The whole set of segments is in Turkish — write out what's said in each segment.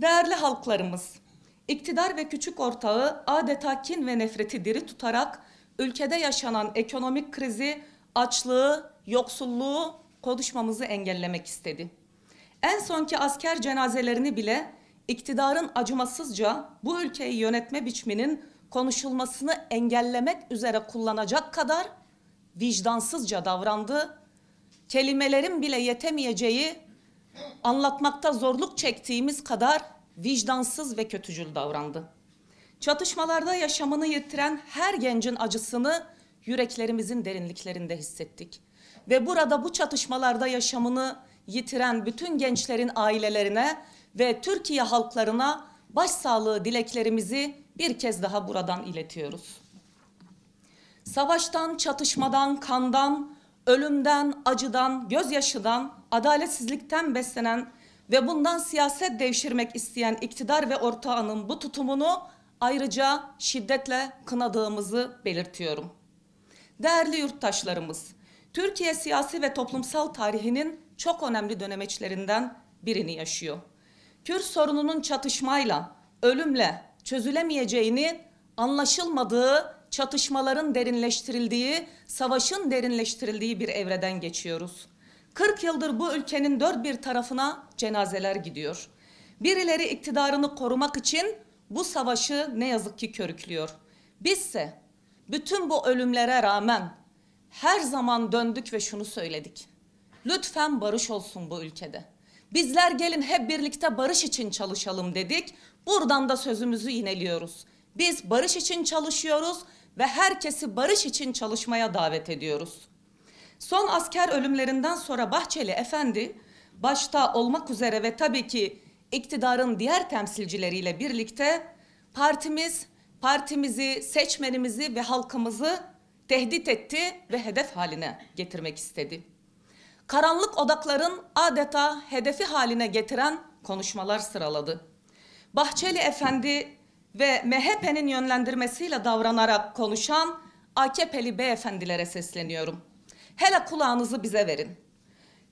Değerli halklarımız, iktidar ve küçük ortağı adeta kin ve nefreti diri tutarak ülkede yaşanan ekonomik krizi, açlığı, yoksulluğu konuşmamızı engellemek istedi. En sonki asker cenazelerini bile iktidarın acımasızca bu ülkeyi yönetme biçiminin konuşulmasını engellemek üzere kullanacak kadar vicdansızca davrandı. Kelimelerin bile yetemeyeceği anlatmakta zorluk çektiğimiz kadar vicdansız ve kötücül davrandı. Çatışmalarda yaşamını yitiren her gencin acısını yüreklerimizin derinliklerinde hissettik. Ve burada bu çatışmalarda yaşamını yitiren bütün gençlerin ailelerine ve Türkiye halklarına başsağlığı dileklerimizi bir kez daha buradan iletiyoruz. Savaştan, çatışmadan, kandan, ölümden, acıdan, gözyaşıdan adaletsizlikten beslenen ve bundan siyaset devşirmek isteyen iktidar ve ortağının bu tutumunu ayrıca şiddetle kınadığımızı belirtiyorum. Değerli yurttaşlarımız, Türkiye siyasi ve toplumsal tarihinin çok önemli dönemeçlerinden birini yaşıyor. Kürt sorununun çatışmayla, ölümle çözülemeyeceğini anlaşılmadığı, çatışmaların derinleştirildiği, savaşın derinleştirildiği bir evreden geçiyoruz. 40 yıldır bu ülkenin dört bir tarafına cenazeler gidiyor. Birileri iktidarını korumak için bu savaşı ne yazık ki körüklüyor. Bizse bütün bu ölümlere rağmen her zaman döndük ve şunu söyledik. Lütfen barış olsun bu ülkede. Bizler gelin hep birlikte barış için çalışalım dedik. Buradan da sözümüzü ineliyoruz. Biz barış için çalışıyoruz ve herkesi barış için çalışmaya davet ediyoruz. Son asker ölümlerinden sonra Bahçeli Efendi başta olmak üzere ve tabii ki iktidarın diğer temsilcileriyle birlikte partimiz, partimizi, seçmenimizi ve halkımızı tehdit etti ve hedef haline getirmek istedi. Karanlık odakların adeta hedefi haline getiren konuşmalar sıraladı. Bahçeli Efendi ve MHP'nin yönlendirmesiyle davranarak konuşan AKP'li beyefendilere sesleniyorum. Hele kulağınızı bize verin.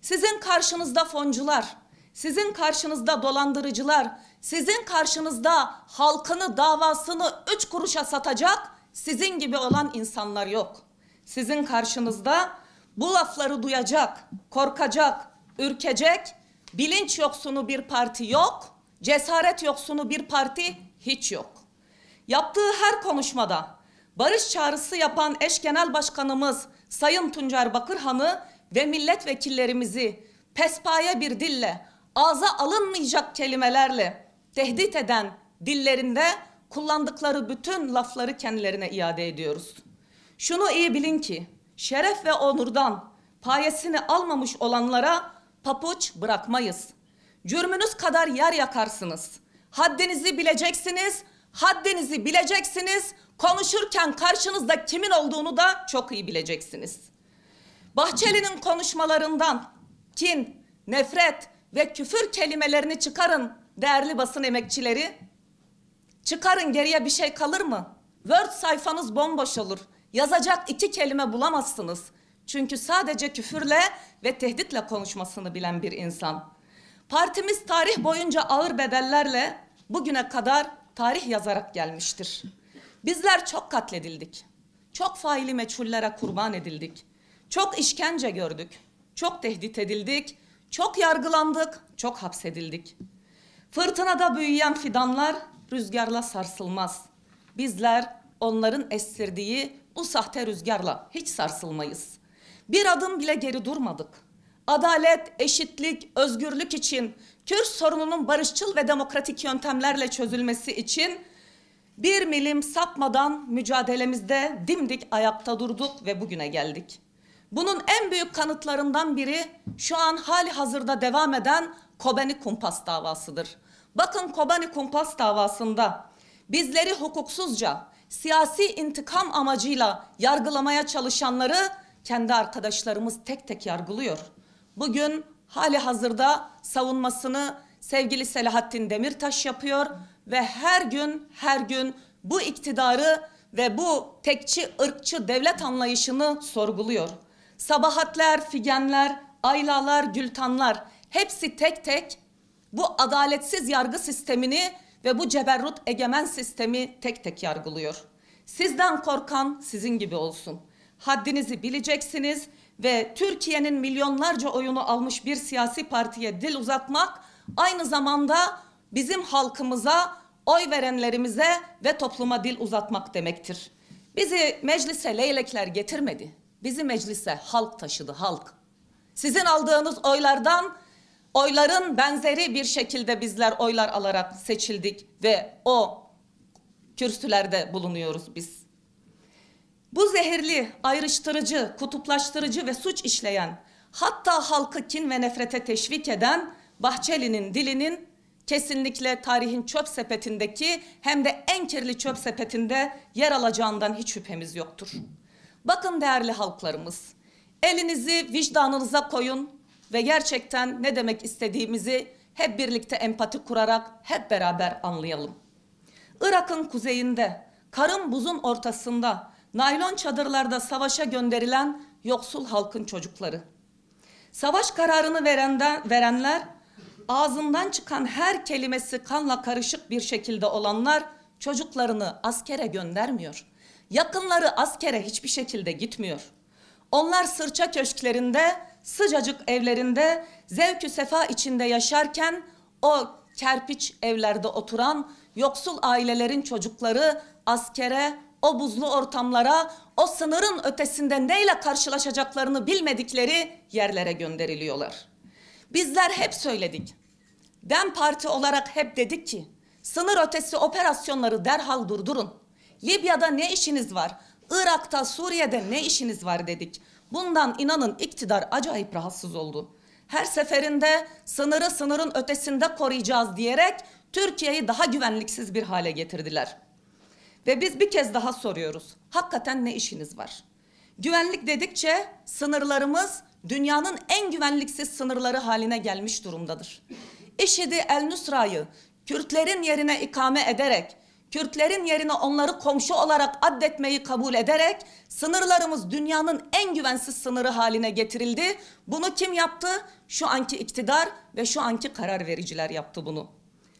Sizin karşınızda foncular, sizin karşınızda dolandırıcılar, sizin karşınızda halkını davasını üç kuruşa satacak sizin gibi olan insanlar yok. Sizin karşınızda bu lafları duyacak, korkacak, ürkecek, bilinç yoksunu bir parti yok, cesaret yoksunu bir parti hiç yok. Yaptığı her konuşmada barış çağrısı yapan eş genel başkanımız Sayın Tuncer Bakırhan'ı ve milletvekillerimizi pespaya bir dille, ağza alınmayacak kelimelerle tehdit eden dillerinde kullandıkları bütün lafları kendilerine iade ediyoruz. Şunu iyi bilin ki şeref ve onurdan payesini almamış olanlara papuç bırakmayız. Cürmünüz kadar yer yakarsınız. Haddinizi bileceksiniz, haddinizi bileceksiniz, Konuşurken karşınızda kimin olduğunu da çok iyi bileceksiniz. Bahçeli'nin konuşmalarından kin, nefret ve küfür kelimelerini çıkarın değerli basın emekçileri. Çıkarın geriye bir şey kalır mı? Word sayfanız bomboş olur. Yazacak iki kelime bulamazsınız. Çünkü sadece küfürle ve tehditle konuşmasını bilen bir insan. Partimiz tarih boyunca ağır bedellerle bugüne kadar tarih yazarak gelmiştir. Bizler çok katledildik. Çok faili meçhullere kurban edildik. Çok işkence gördük. Çok tehdit edildik. Çok yargılandık. Çok hapsedildik. Fırtınada büyüyen fidanlar rüzgarla sarsılmaz. Bizler onların estirdiği bu sahte rüzgarla hiç sarsılmayız. Bir adım bile geri durmadık. Adalet, eşitlik, özgürlük için, Kürt sorununun barışçıl ve demokratik yöntemlerle çözülmesi için bir milim sapmadan mücadelemizde dimdik ayakta durduk ve bugüne geldik. Bunun en büyük kanıtlarından biri şu an hali hazırda devam eden Kobani Kumpas davasıdır. Bakın Kobani Kumpas davasında bizleri hukuksuzca siyasi intikam amacıyla yargılamaya çalışanları kendi arkadaşlarımız tek tek yargılıyor. Bugün hali hazırda savunmasını sevgili Selahattin Demirtaş yapıyor ve her gün her gün bu iktidarı ve bu tekçi ırkçı devlet anlayışını sorguluyor. Sabahatler, figenler, aylalar, gültanlar hepsi tek tek bu adaletsiz yargı sistemini ve bu ceberrut egemen sistemi tek tek yargılıyor. Sizden korkan sizin gibi olsun. Haddinizi bileceksiniz ve Türkiye'nin milyonlarca oyunu almış bir siyasi partiye dil uzatmak aynı zamanda bizim halkımıza, oy verenlerimize ve topluma dil uzatmak demektir. Bizi meclise leylekler getirmedi. Bizi meclise halk taşıdı, halk. Sizin aldığınız oylardan oyların benzeri bir şekilde bizler oylar alarak seçildik ve o kürsülerde bulunuyoruz biz. Bu zehirli, ayrıştırıcı, kutuplaştırıcı ve suç işleyen, hatta halkı kin ve nefrete teşvik eden Bahçeli'nin dilinin kesinlikle tarihin çöp sepetindeki hem de en kirli çöp sepetinde yer alacağından hiç şüphemiz yoktur. Bakın değerli halklarımız, elinizi vicdanınıza koyun ve gerçekten ne demek istediğimizi hep birlikte empati kurarak hep beraber anlayalım. Irak'ın kuzeyinde, karın buzun ortasında, naylon çadırlarda savaşa gönderilen yoksul halkın çocukları. Savaş kararını verenden, verenler ağzından çıkan her kelimesi kanla karışık bir şekilde olanlar çocuklarını askere göndermiyor. Yakınları askere hiçbir şekilde gitmiyor. Onlar sırça köşklerinde, sıcacık evlerinde, zevkü sefa içinde yaşarken o kerpiç evlerde oturan yoksul ailelerin çocukları askere, o buzlu ortamlara, o sınırın ötesinde neyle karşılaşacaklarını bilmedikleri yerlere gönderiliyorlar.'' Bizler hep söyledik. DEM Parti olarak hep dedik ki sınır ötesi operasyonları derhal durdurun. Libya'da ne işiniz var? Irak'ta, Suriye'de ne işiniz var dedik. Bundan inanın iktidar acayip rahatsız oldu. Her seferinde sınırı sınırın ötesinde koruyacağız diyerek Türkiye'yi daha güvenliksiz bir hale getirdiler. Ve biz bir kez daha soruyoruz. Hakikaten ne işiniz var? Güvenlik dedikçe sınırlarımız dünyanın en güvenliksiz sınırları haline gelmiş durumdadır. İŞİD'i El Nusra'yı Kürtlerin yerine ikame ederek, Kürtlerin yerine onları komşu olarak addetmeyi kabul ederek sınırlarımız dünyanın en güvensiz sınırı haline getirildi. Bunu kim yaptı? Şu anki iktidar ve şu anki karar vericiler yaptı bunu.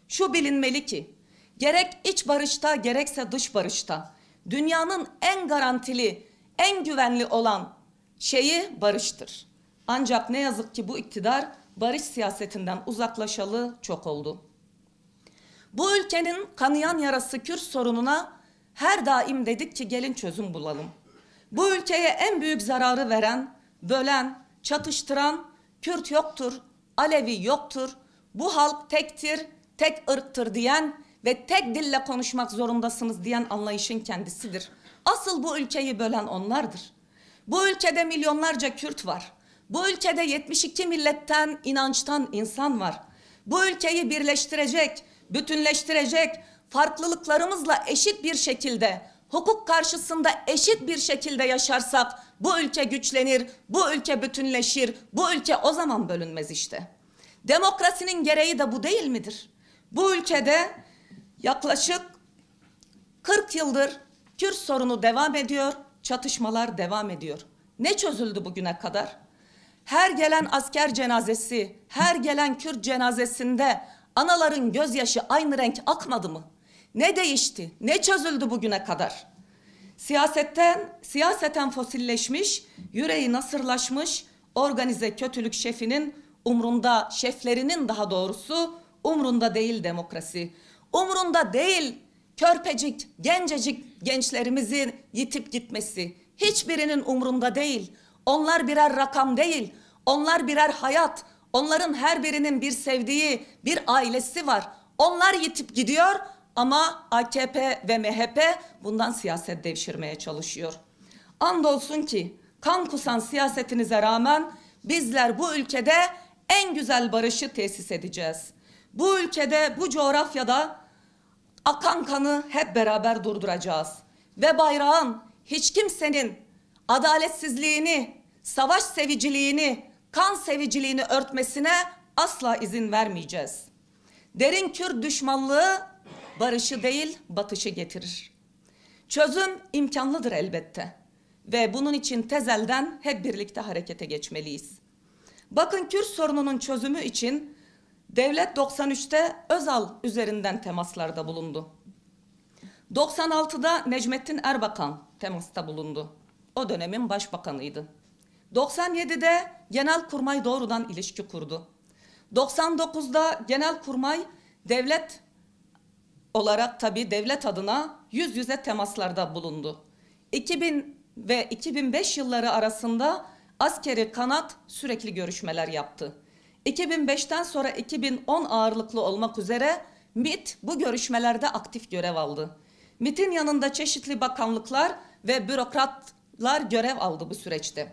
Şu bilinmeli ki gerek iç barışta gerekse dış barışta dünyanın en garantili, en güvenli olan şeyi barıştır. Ancak ne yazık ki bu iktidar barış siyasetinden uzaklaşalı çok oldu. Bu ülkenin kanayan yarası Kürt sorununa her daim dedik ki gelin çözüm bulalım. Bu ülkeye en büyük zararı veren, bölen, çatıştıran Kürt yoktur, Alevi yoktur, bu halk tektir, tek ırktır diyen ve tek dille konuşmak zorundasınız diyen anlayışın kendisidir. Asıl bu ülkeyi bölen onlardır. Bu ülkede milyonlarca Kürt var. Bu ülkede 72 milletten, inançtan insan var. Bu ülkeyi birleştirecek, bütünleştirecek, farklılıklarımızla eşit bir şekilde, hukuk karşısında eşit bir şekilde yaşarsak bu ülke güçlenir, bu ülke bütünleşir, bu ülke o zaman bölünmez işte. Demokrasinin gereği de bu değil midir? Bu ülkede yaklaşık 40 yıldır Kürt sorunu devam ediyor, çatışmalar devam ediyor. Ne çözüldü bugüne kadar? her gelen asker cenazesi, her gelen Kürt cenazesinde anaların gözyaşı aynı renk akmadı mı? Ne değişti? Ne çözüldü bugüne kadar? Siyasetten, siyaseten fosilleşmiş, yüreği nasırlaşmış, organize kötülük şefinin umrunda, şeflerinin daha doğrusu umrunda değil demokrasi. Umrunda değil körpecik, gencecik gençlerimizin yitip gitmesi. Hiçbirinin umrunda değil. Onlar birer rakam değil. Onlar birer hayat. Onların her birinin bir sevdiği, bir ailesi var. Onlar yitip gidiyor ama AKP ve MHP bundan siyaset devşirmeye çalışıyor. Andolsun ki kan kusan siyasetinize rağmen bizler bu ülkede en güzel barışı tesis edeceğiz. Bu ülkede, bu coğrafyada akan kanı hep beraber durduracağız. Ve bayrağın hiç kimsenin adaletsizliğini, savaş seviciliğini, kan seviciliğini örtmesine asla izin vermeyeceğiz. Derin Kürt düşmanlığı barışı değil batışı getirir. Çözüm imkanlıdır elbette ve bunun için tezelden hep birlikte harekete geçmeliyiz. Bakın Kürt sorununun çözümü için devlet 93'te Özal üzerinden temaslarda bulundu. 96'da Necmettin Erbakan temasta bulundu o dönemin başbakanıydı. 97'de Genelkurmay doğrudan ilişki kurdu. 99'da Genelkurmay devlet olarak tabi devlet adına yüz yüze temaslarda bulundu. 2000 ve 2005 yılları arasında askeri kanat sürekli görüşmeler yaptı. 2005'ten sonra 2010 ağırlıklı olmak üzere MIT bu görüşmelerde aktif görev aldı. MIT'in yanında çeşitli bakanlıklar ve bürokrat lar görev aldı bu süreçte.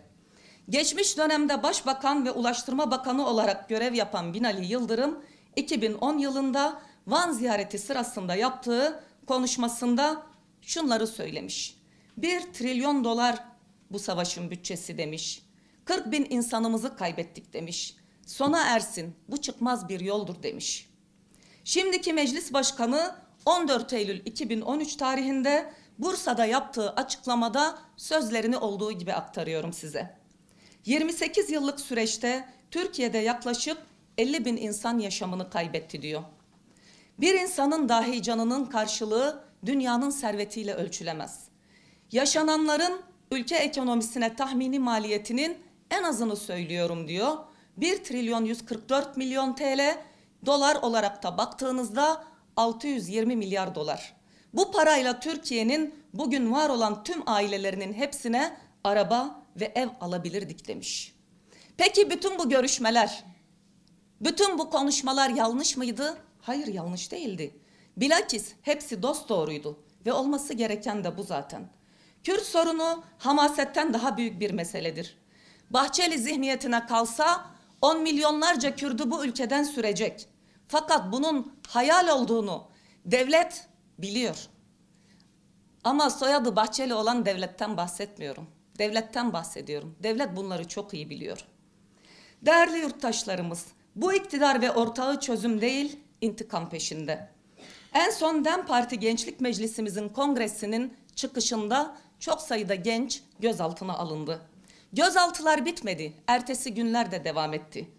Geçmiş dönemde Başbakan ve Ulaştırma Bakanı olarak görev yapan Binali Yıldırım 2010 yılında Van ziyareti sırasında yaptığı konuşmasında şunları söylemiş. 1 trilyon dolar bu savaşın bütçesi demiş. 40 bin insanımızı kaybettik demiş. Sona ersin bu çıkmaz bir yoldur demiş. Şimdiki meclis başkanı 14 Eylül 2013 tarihinde Bursa'da yaptığı açıklamada sözlerini olduğu gibi aktarıyorum size. 28 yıllık süreçte Türkiye'de yaklaşık 50 bin insan yaşamını kaybetti diyor. Bir insanın dahi canının karşılığı dünyanın servetiyle ölçülemez. Yaşananların ülke ekonomisine tahmini maliyetinin en azını söylüyorum diyor. 1 trilyon 144 milyon TL dolar olarak da baktığınızda 620 milyar dolar. Bu parayla Türkiye'nin bugün var olan tüm ailelerinin hepsine araba ve ev alabilirdik demiş. Peki bütün bu görüşmeler, bütün bu konuşmalar yanlış mıydı? Hayır yanlış değildi. Bilakis hepsi dost doğruydu ve olması gereken de bu zaten. Kürt sorunu hamasetten daha büyük bir meseledir. Bahçeli zihniyetine kalsa on milyonlarca Kürt'ü bu ülkeden sürecek. Fakat bunun hayal olduğunu devlet biliyor. Ama soyadı Bahçeli olan devletten bahsetmiyorum. Devletten bahsediyorum. Devlet bunları çok iyi biliyor. Değerli yurttaşlarımız, bu iktidar ve ortağı çözüm değil, intikam peşinde. En son DEM Parti Gençlik Meclisimizin kongresinin çıkışında çok sayıda genç gözaltına alındı. Gözaltılar bitmedi. Ertesi günler de devam etti.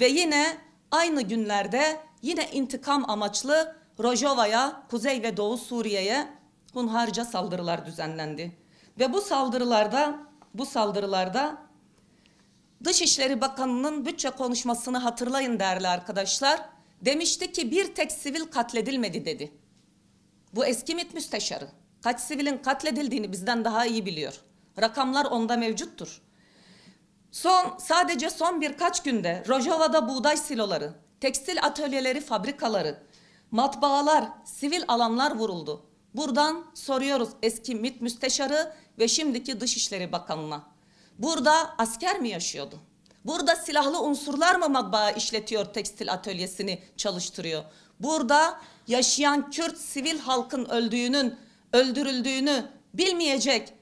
Ve yine aynı günlerde yine intikam amaçlı Rojova'ya, Kuzey ve Doğu Suriye'ye hunharca saldırılar düzenlendi. Ve bu saldırılarda bu saldırılarda Dışişleri Bakanı'nın bütçe konuşmasını hatırlayın değerli arkadaşlar. Demişti ki bir tek sivil katledilmedi dedi. Bu eski MİT müsteşarı. Kaç sivilin katledildiğini bizden daha iyi biliyor. Rakamlar onda mevcuttur. Son sadece son birkaç günde Rojova'da buğday siloları, tekstil atölyeleri, fabrikaları, Matbaalar, sivil alanlar vuruldu. Buradan soruyoruz eski MİT müsteşarı ve şimdiki Dışişleri Bakanı'na. Burada asker mi yaşıyordu? Burada silahlı unsurlar mı matbaa işletiyor tekstil atölyesini çalıştırıyor? Burada yaşayan Kürt sivil halkın öldüğünün, öldürüldüğünü bilmeyecek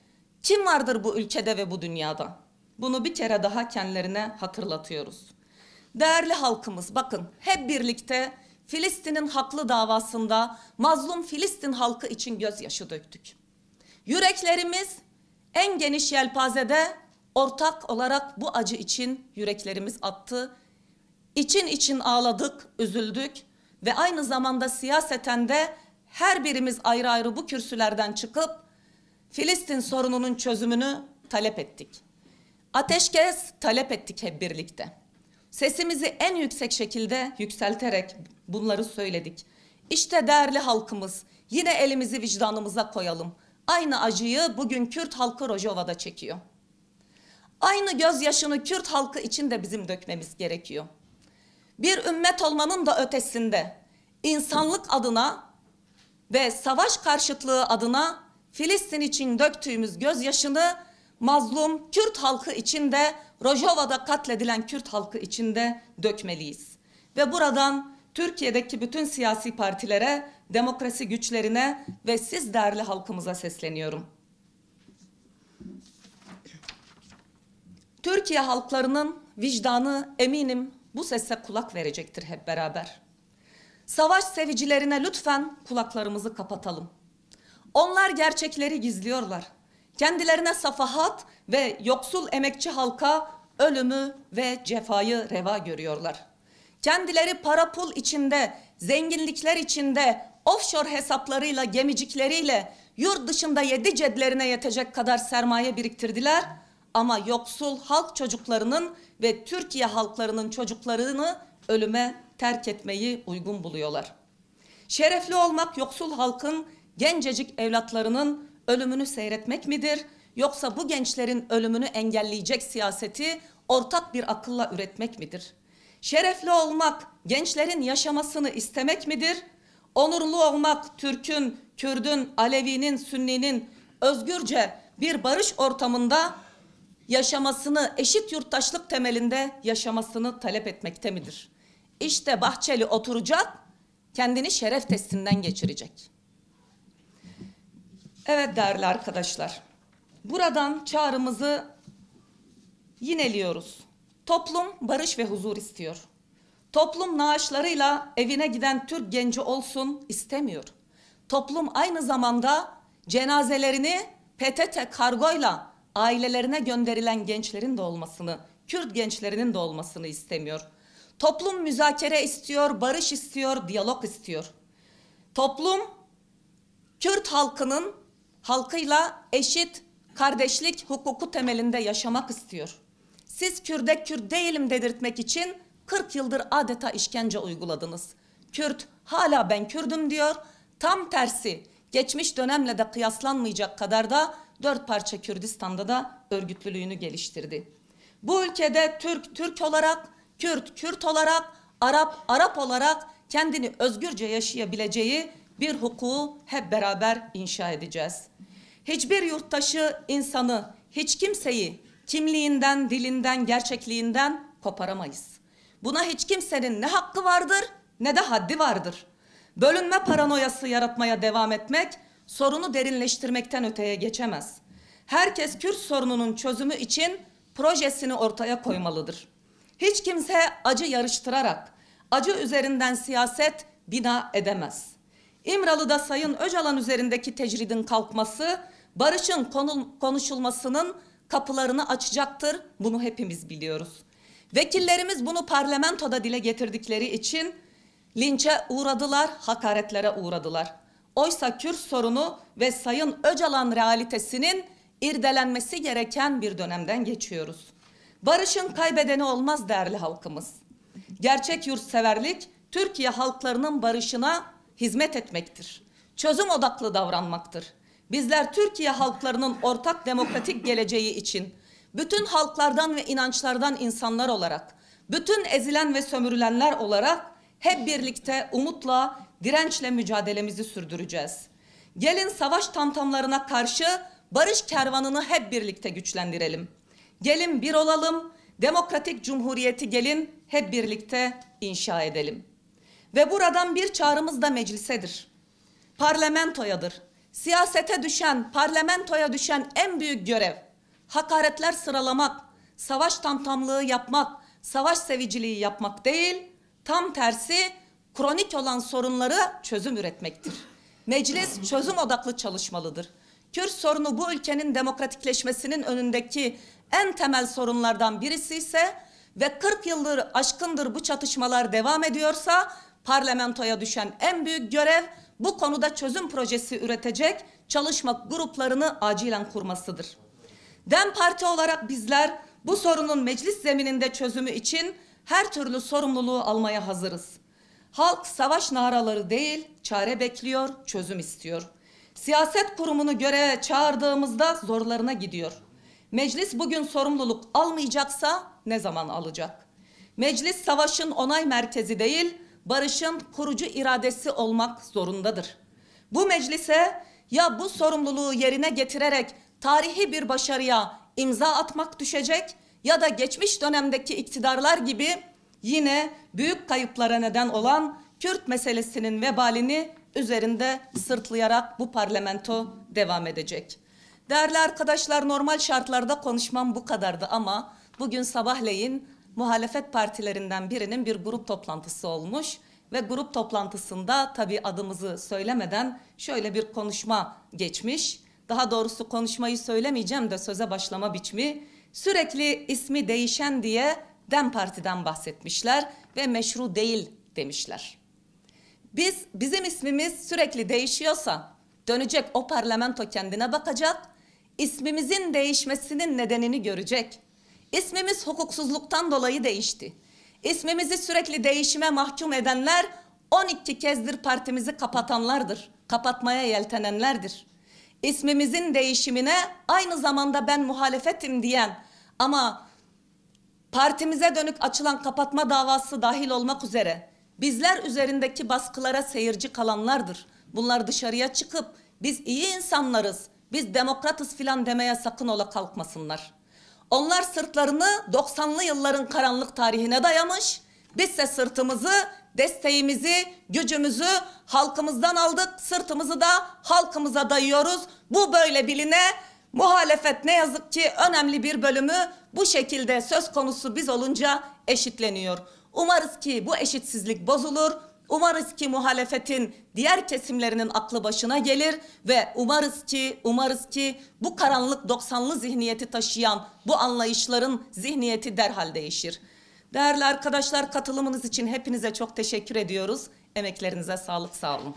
kim vardır bu ülkede ve bu dünyada? Bunu bir kere daha kendilerine hatırlatıyoruz. Değerli halkımız bakın hep birlikte Filistin'in haklı davasında mazlum Filistin halkı için gözyaşı döktük. Yüreklerimiz en geniş yelpazede ortak olarak bu acı için yüreklerimiz attı. İçin için ağladık, üzüldük ve aynı zamanda siyaseten de her birimiz ayrı ayrı bu kürsülerden çıkıp Filistin sorununun çözümünü talep ettik. Ateşkes talep ettik hep birlikte. Sesimizi en yüksek şekilde yükselterek bunları söyledik. İşte değerli halkımız yine elimizi vicdanımıza koyalım. Aynı acıyı bugün Kürt halkı Rojova'da çekiyor. Aynı gözyaşını Kürt halkı için de bizim dökmemiz gerekiyor. Bir ümmet olmanın da ötesinde insanlık adına ve savaş karşıtlığı adına Filistin için döktüğümüz gözyaşını mazlum Kürt halkı içinde Rojava'da katledilen Kürt halkı içinde dökmeliyiz. Ve buradan Türkiye'deki bütün siyasi partilere, demokrasi güçlerine ve siz değerli halkımıza sesleniyorum. Türkiye halklarının vicdanı eminim bu sese kulak verecektir hep beraber. Savaş sevicilerine lütfen kulaklarımızı kapatalım. Onlar gerçekleri gizliyorlar. Kendilerine safahat ve yoksul emekçi halka ölümü ve cefayı reva görüyorlar. Kendileri para pul içinde, zenginlikler içinde, offshore hesaplarıyla, gemicikleriyle yurt dışında yedi cedlerine yetecek kadar sermaye biriktirdiler. Ama yoksul halk çocuklarının ve Türkiye halklarının çocuklarını ölüme terk etmeyi uygun buluyorlar. Şerefli olmak yoksul halkın gencecik evlatlarının ölümünü seyretmek midir? Yoksa bu gençlerin ölümünü engelleyecek siyaseti ortak bir akılla üretmek midir? Şerefli olmak gençlerin yaşamasını istemek midir? Onurlu olmak Türk'ün, Kürd'ün, Alevi'nin, Sünni'nin özgürce bir barış ortamında yaşamasını eşit yurttaşlık temelinde yaşamasını talep etmekte midir? İşte Bahçeli oturacak, kendini şeref testinden geçirecek. Evet değerli arkadaşlar. Buradan çağrımızı yineliyoruz. Toplum barış ve huzur istiyor. Toplum naaşlarıyla evine giden Türk genci olsun istemiyor. Toplum aynı zamanda cenazelerini PTT kargoyla ailelerine gönderilen gençlerin de olmasını, Kürt gençlerinin de olmasını istemiyor. Toplum müzakere istiyor, barış istiyor, diyalog istiyor. Toplum Kürt halkının halkıyla eşit kardeşlik hukuku temelinde yaşamak istiyor. Siz Kürt'e Kürt değilim dedirtmek için 40 yıldır adeta işkence uyguladınız. Kürt hala ben Kürdüm diyor. Tam tersi geçmiş dönemle de kıyaslanmayacak kadar da dört parça Kürdistan'da da örgütlülüğünü geliştirdi. Bu ülkede Türk Türk olarak, Kürt Kürt olarak, Arap Arap olarak kendini özgürce yaşayabileceği bir hukuku hep beraber inşa edeceğiz. Hiçbir yurttaşı insanı, hiç kimseyi kimliğinden, dilinden, gerçekliğinden koparamayız. Buna hiç kimsenin ne hakkı vardır ne de haddi vardır. Bölünme paranoyası yaratmaya devam etmek sorunu derinleştirmekten öteye geçemez. Herkes Kürt sorununun çözümü için projesini ortaya koymalıdır. Hiç kimse acı yarıştırarak, acı üzerinden siyaset bina edemez.'' İmralı'da Sayın Öcalan üzerindeki tecridin kalkması, barışın konuşulmasının kapılarını açacaktır. Bunu hepimiz biliyoruz. Vekillerimiz bunu parlamentoda dile getirdikleri için linçe uğradılar, hakaretlere uğradılar. Oysa Kürt sorunu ve Sayın Öcalan realitesinin irdelenmesi gereken bir dönemden geçiyoruz. Barışın kaybedeni olmaz değerli halkımız. Gerçek yurtseverlik Türkiye halklarının barışına hizmet etmektir. Çözüm odaklı davranmaktır. Bizler Türkiye halklarının ortak demokratik geleceği için bütün halklardan ve inançlardan insanlar olarak, bütün ezilen ve sömürülenler olarak hep birlikte umutla, dirençle mücadelemizi sürdüreceğiz. Gelin savaş tantamlarına karşı barış kervanını hep birlikte güçlendirelim. Gelin bir olalım, demokratik cumhuriyeti gelin hep birlikte inşa edelim. Ve buradan bir çağrımız da meclisedir. Parlamentoyadır. Siyasete düşen, parlamentoya düşen en büyük görev hakaretler sıralamak, savaş tamtamlığı yapmak, savaş seviciliği yapmak değil, tam tersi kronik olan sorunları çözüm üretmektir. Meclis çözüm odaklı çalışmalıdır. Kürt sorunu bu ülkenin demokratikleşmesinin önündeki en temel sorunlardan birisi ise ve 40 yıldır aşkındır bu çatışmalar devam ediyorsa parlamentoya düşen en büyük görev bu konuda çözüm projesi üretecek çalışma gruplarını acilen kurmasıdır. DEM Parti olarak bizler bu sorunun meclis zemininde çözümü için her türlü sorumluluğu almaya hazırız. Halk savaş naraları değil, çare bekliyor, çözüm istiyor. Siyaset kurumunu göreve çağırdığımızda zorlarına gidiyor. Meclis bugün sorumluluk almayacaksa ne zaman alacak? Meclis savaşın onay merkezi değil, barışın kurucu iradesi olmak zorundadır. Bu meclise ya bu sorumluluğu yerine getirerek tarihi bir başarıya imza atmak düşecek ya da geçmiş dönemdeki iktidarlar gibi yine büyük kayıplara neden olan Kürt meselesinin vebalini üzerinde sırtlayarak bu parlamento devam edecek. Değerli arkadaşlar normal şartlarda konuşmam bu kadardı ama bugün sabahleyin muhalefet partilerinden birinin bir grup toplantısı olmuş ve grup toplantısında tabi adımızı söylemeden şöyle bir konuşma geçmiş. Daha doğrusu konuşmayı söylemeyeceğim de söze başlama biçimi. Sürekli ismi değişen diye Dem Parti'den bahsetmişler ve meşru değil demişler. Biz bizim ismimiz sürekli değişiyorsa dönecek o parlamento kendine bakacak, ismimizin değişmesinin nedenini görecek İsmimiz hukuksuzluktan dolayı değişti. İsmimizi sürekli değişime mahkum edenler 12 kezdir partimizi kapatanlardır. Kapatmaya yeltenenlerdir. İsmimizin değişimine aynı zamanda ben muhalefetim diyen ama partimize dönük açılan kapatma davası dahil olmak üzere bizler üzerindeki baskılara seyirci kalanlardır. Bunlar dışarıya çıkıp biz iyi insanlarız, biz demokratız filan demeye sakın ola kalkmasınlar.'' Onlar sırtlarını 90'lı yılların karanlık tarihine dayamış. biz Bizse sırtımızı, desteğimizi, gücümüzü halkımızdan aldık. Sırtımızı da halkımıza dayıyoruz. Bu böyle biline muhalefet ne yazık ki önemli bir bölümü bu şekilde söz konusu biz olunca eşitleniyor. Umarız ki bu eşitsizlik bozulur. Umarız ki muhalefetin diğer kesimlerinin aklı başına gelir ve umarız ki umarız ki bu karanlık 90'lı zihniyeti taşıyan bu anlayışların zihniyeti derhal değişir. Değerli arkadaşlar katılımınız için hepinize çok teşekkür ediyoruz. Emeklerinize sağlık sağ olun.